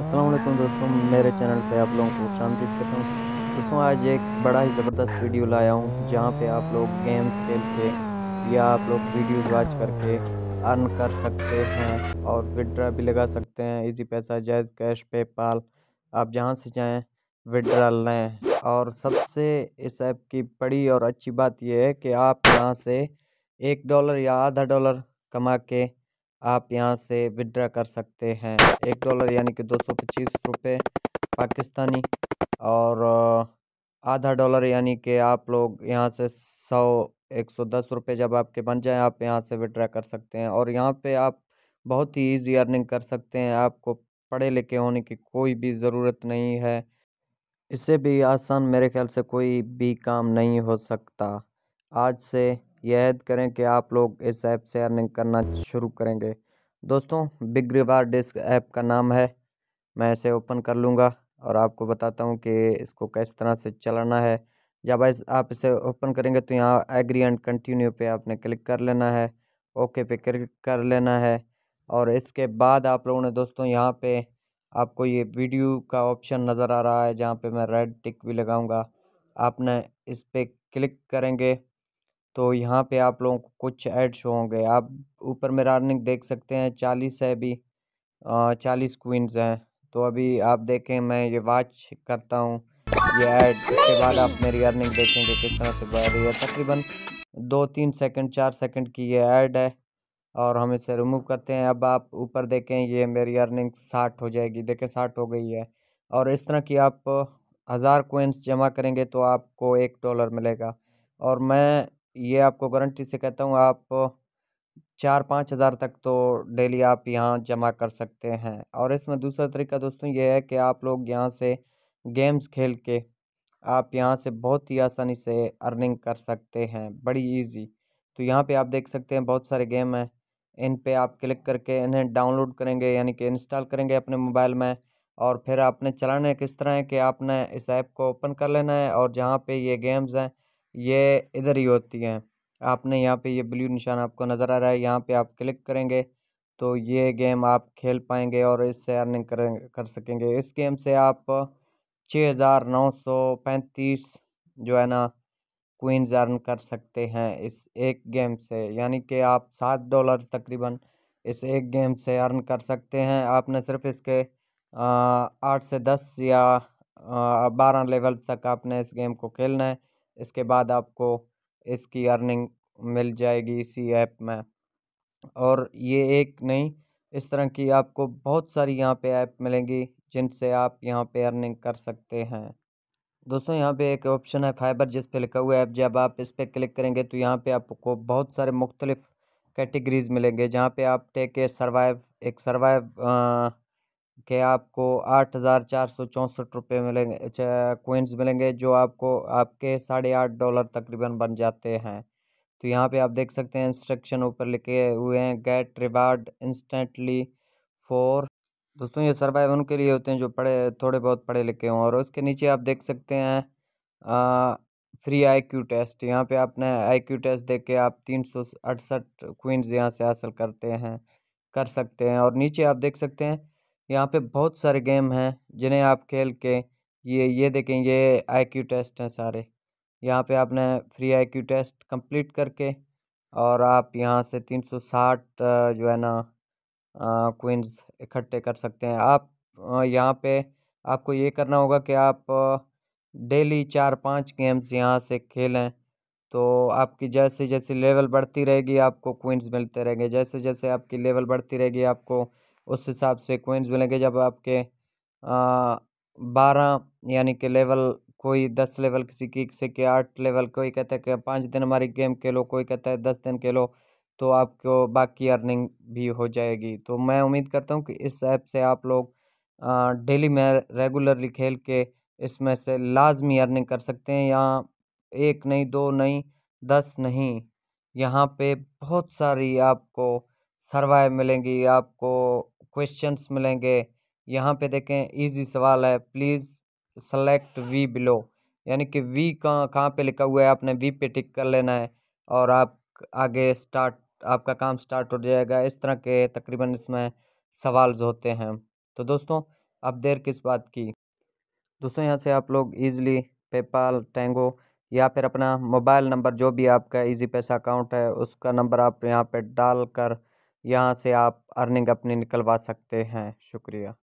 असलम दोस्तों मेरे चैनल पे आप लोगों को शांति करता हूँ दोस्तों आज एक बड़ा ही ज़बरदस्त वीडियो लाया हूँ जहाँ पे आप लोग गेम्स खेल के या आप लोग वीडियो वॉच करके अर्न कर सकते हैं और विड्रा भी लगा सकते हैं इजी पैसा जायज़ कैश पे पाल आप जहाँ से जाएँ विड्रा लें और सबसे इस ऐप की बड़ी और अच्छी बात यह है कि आप यहाँ से एक डॉलर या आधा डॉलर कमा के आप यहाँ से विड्रा कर सकते हैं एक डॉलर यानी कि दो सौ पच्चीस रुपये पाकिस्तानी और आधा डॉलर यानी कि आप लोग यहाँ से सौ एक सौ दस रुपये जब आपके बन जाएं आप यहाँ से विड्रा कर सकते हैं और यहाँ पे आप बहुत ही इजी अर्निंग कर सकते हैं आपको पढ़े लिखे होने की कोई भी ज़रूरत नहीं है इससे भी आसान मेरे ख्याल से कोई भी काम नहीं हो सकता आज से यह करें कि आप लोग इस ऐप से अर्निंग करना शुरू करेंगे दोस्तों बिग रिवार डिस्क ऐप का नाम है मैं इसे ओपन कर लूँगा और आपको बताता हूँ कि इसको किस तरह से चलाना है जब इस आप इसे ओपन करेंगे तो यहाँ एग्री एंड कंटिन्यू पे आपने क्लिक कर लेना है ओके पे क्लिक कर लेना है और इसके बाद आप लोगों ने दोस्तों यहाँ पे आपको ये वीडियो का ऑप्शन नज़र आ रहा है जहाँ पे मैं रेड टिक भी लगाऊंगा आपने इस पर क्लिक करेंगे तो यहाँ पे आप लोगों को कुछ ऐड शो होंगे आप ऊपर मेरा अर्निंग देख सकते हैं चालीस है अभी चालीस क्वींस हैं तो अभी आप देखें मैं ये वॉच करता हूँ ये ऐड इसके बाद आप मेरी अर्निंग देखेंगे किस तरह से बढ़ रही है तकरीबन दो तीन सेकंड चार सेकंड की ये ऐड है और हम इसे रिमूव करते हैं अब आप ऊपर देखें ये मेरी अर्निंग साठ हो जाएगी देखें साठ हो गई है और इस तरह की आप हज़ार कोइंस जमा करेंगे तो आपको एक डॉलर मिलेगा और मैं ये आपको गारंटी से कहता हूँ आप चार पाँच हज़ार तक तो डेली आप यहाँ जमा कर सकते हैं और इसमें दूसरा तरीका दोस्तों ये है कि आप लोग यहाँ से गेम्स खेल के आप यहाँ से बहुत ही आसानी से अर्निंग कर सकते हैं बड़ी इजी तो यहाँ पे आप देख सकते हैं बहुत सारे गेम हैं इन पे आप क्लिक करके इन्हें डाउनलोड करेंगे यानी कि इंस्टॉल करेंगे अपने मोबाइल में और फिर आपने चलाना है किस तरह है कि आपने इस ऐप को ओपन कर लेना है और जहाँ पे ये गेम्स हैं ये इधर ही होती हैं आपने यहाँ पे ये ब्लू निशान आपको नज़र आ रहा है यहाँ पे आप क्लिक करेंगे तो ये गेम आप खेल पाएंगे और इससे अर्निंग करें कर सकेंगे इस गेम से आप छः हज़ार नौ सौ पैंतीस जो है ना क्वींस अर्न कर सकते हैं इस एक गेम से यानी कि आप सात डॉलर तकरीबन इस एक गेम से अर्न कर सकते हैं आपने सिर्फ इसके आठ से दस या बारह लेवल तक आपने इस गेम को खेलना है इसके बाद आपको इसकी अर्निंग मिल जाएगी इसी ऐप में और ये एक नहीं इस तरह की आपको बहुत सारी यहाँ पे ऐप मिलेंगी जिनसे आप यहाँ पे अर्निंग कर सकते हैं दोस्तों यहाँ पे एक ऑप्शन है फाइबर जिस पे लिखा हुआ ऐप जब आप इस पर क्लिक करेंगे तो यहाँ पे आपको बहुत सारे मुख्तलिफ़ कैटेगरीज़ मिलेंगे जहाँ पे आप टेक ए सर्वाइव एक सर्वाइव के आपको आठ हज़ार चार सौ चौंसठ रुपये मिलेंगे कोइंस मिलेंगे जो आपको आपके साढ़े आठ डॉलर तकरीबन बन जाते हैं तो यहाँ पे आप देख सकते हैं इंस्ट्रक्शन ऊपर लिखे हुए हैं गेट रिवार्ड इंस्टेंटली फॉर दोस्तों ये सर्वाइव उनके लिए होते हैं जो पढ़े थोड़े बहुत पढ़े लिखे हों और उसके नीचे आप देख सकते हैं आ, फ्री आई क्यू टेस्ट यहाँ पे आपने आई क्यू टेस्ट देख के आप तीन सौ अड़सठ क्वींस यहाँ से हासिल करते हैं कर सकते हैं और नीचे आप देख सकते हैं यहाँ पे बहुत सारे गेम हैं जिन्हें आप खेल के ये ये देखें ये आई क्यू टेस्ट हैं सारे यहाँ पे आपने फ्री आई क्यू टेस्ट कंप्लीट करके और आप यहाँ से तीन सौ साठ जो है ना क्विंस इकट्ठे कर सकते हैं आप यहाँ पे आपको ये करना होगा कि आप डेली चार पांच गेम्स यहाँ से खेलें तो आपकी जैसे जैसे लेवल बढ़ती रहेगी आपको क्विंस मिलते रहेंगे जैसे जैसे आपकी लेवल बढ़ती रहेगी आपको उस हिसाब से कोइंस मिलेंगे जब आपके बारह यानी कि लेवल कोई दस लेवल किसी की किसी के आठ लेवल कोई कहता है कि पाँच दिन हमारी गेम खेलो कोई कहता है दस दिन खेलो तो आपको बाकी अर्निंग भी हो जाएगी तो मैं उम्मीद करता हूँ कि इस ऐप से आप लोग डेली में रेगुलरली खेल के इसमें से लाजमी अर्निंग कर सकते हैं यहाँ एक नहीं दो नहीं दस नहीं यहाँ पे बहुत सारी आपको सर्वाइव मिलेंगी आपको क्वेश्चंस मिलेंगे यहाँ पे देखें इजी सवाल है प्लीज़ सेलेक्ट वी बिलो यानी कि वी कहाँ कहाँ पे लिखा हुआ है आपने वी पे टिक कर लेना है और आप आगे स्टार्ट आपका काम स्टार्ट हो जाएगा इस तरह के तकरीबन इसमें सवाल होते हैं तो दोस्तों अब देर किस बात की दोस्तों यहाँ से आप लोग ईज़िली पेपाल टेंगो या फिर अपना मोबाइल नंबर जो भी आपका इजी पैसा अकाउंट है उसका नंबर आप यहाँ पे डाल कर यहाँ से आप अर्निंग अपनी निकलवा सकते हैं शुक्रिया